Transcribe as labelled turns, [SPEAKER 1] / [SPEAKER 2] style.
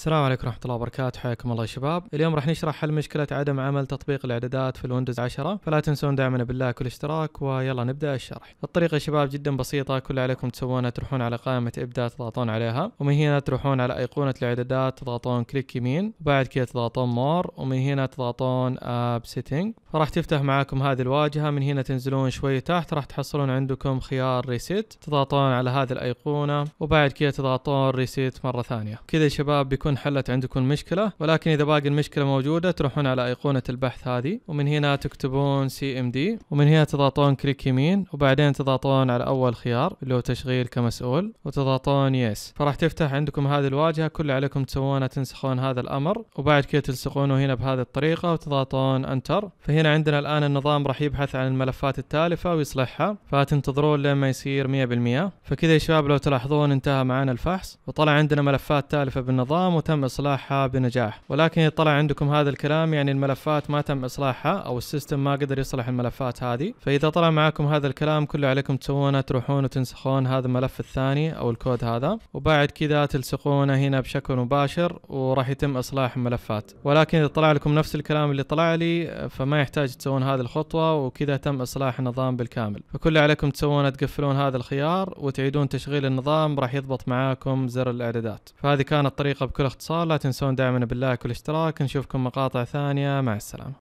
[SPEAKER 1] السلام عليكم ورحمة الله وبركاته حياكم الله يا شباب اليوم راح نشرح حل مشكلة عدم عمل تطبيق الإعدادات في الويندوز 10 فلا تنسون دعمنا باللايك والاشتراك ويلا نبدأ الشرح الطريقة يا شباب جدا بسيطة كل اللي عليكم تسوونه تروحون على قائمة ابدا تضغطون عليها ومن هنا تروحون على أيقونة الإعدادات تضغطون كليك يمين وبعد كذا تضغطون مور ومن هنا تضغطون اب سيتنج فراح تفتح معاكم هذه الواجهة من هنا تنزلون شوي تحت راح تحصلون عندكم خيار ريسيت تضغطون على هذه الأيقونة وبعد كذا تضغطون ريسيت مرة ثانية كذا يا شباب بيكون تكون حلت عندكم مشكله ولكن اذا باقي المشكله موجوده تروحون على ايقونه البحث هذه ومن هنا تكتبون سي ام دي ومن هنا تضغطون كليك يمين وبعدين تضغطون على اول خيار اللي هو تشغيل كمسؤول وتضغطون يس فراح تفتح عندكم هذه الواجهه كل اللي عليكم تسوونه تنسخون هذا الامر وبعد كذا تلصقونه هنا بهذه الطريقه وتضغطون انتر فهنا عندنا الان النظام راح يبحث عن الملفات التالفه ويصلحها فتنتظرون لما يصير 100% فكذا يا شباب لو تلاحظون انتهى معنا الفحص وطلع عندنا ملفات تالفه بالنظام وتم إصلاحها بنجاح ولكن طلع عندكم هذا الكلام يعني الملفات ما تم إصلاحها أو السيستم ما قدر يصلح الملفات هذه فإذا طلع معكم هذا الكلام كله عليكم تسوونه تروحون وتنسخون هذا الملف الثاني أو الكود هذا وبعد كذا تلصقونه هنا بشكل مباشر وراح يتم إصلاح الملفات ولكن إذا طلع لكم نفس الكلام اللي طلع لي فما يحتاج تسوون هذه الخطوة وكذا تم إصلاح النظام بالكامل فكل عليكم تسوونه تقفلون هذا الخيار وتعيدون تشغيل النظام راح يضبط معاكم زر الإعدادات فهذه كانت طريقة بكل بكل اختصار لا تنسون دعمنا باللايك والاشتراك نشوفكم مقاطع ثانية مع السلامة